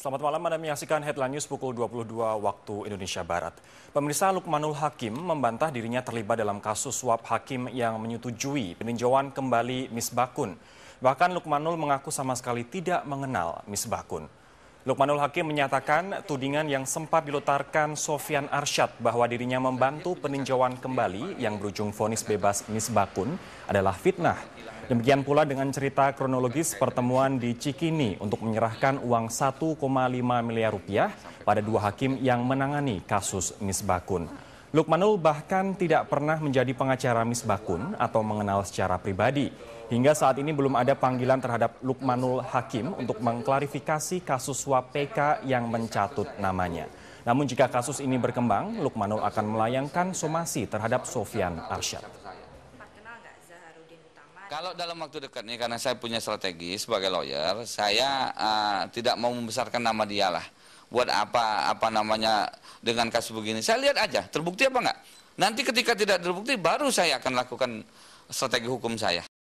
Selamat malam, Anda menyaksikan Headline News pukul 22 waktu Indonesia Barat. Pemirsa Lukmanul Hakim membantah dirinya terlibat dalam kasus suap hakim yang menyetujui peninjauan kembali Miss Bakun. Bahkan Lukmanul mengaku sama sekali tidak mengenal Miss Bakun. Lukmanul Hakim menyatakan tudingan yang sempat dilontarkan Sofian Arsyad bahwa dirinya membantu peninjauan kembali yang berujung vonis bebas Misbakun adalah fitnah. Demikian pula dengan cerita kronologis pertemuan di Cikini untuk menyerahkan uang 1,5 miliar rupiah pada dua hakim yang menangani kasus Misbakun. Lukmanul bahkan tidak pernah menjadi pengacara Miss Bakun atau mengenal secara pribadi. Hingga saat ini belum ada panggilan terhadap Lukmanul Hakim untuk mengklarifikasi kasus suap PK yang mencatut namanya. Namun jika kasus ini berkembang, Lukmanul akan melayangkan somasi terhadap Sofian Arsyad. Kalau dalam waktu dekat ini karena saya punya strategi sebagai lawyer, saya uh, tidak mau membesarkan nama dia lah buat apa apa namanya dengan kasus begini. Saya lihat aja terbukti apa enggak. Nanti ketika tidak terbukti baru saya akan lakukan strategi hukum saya.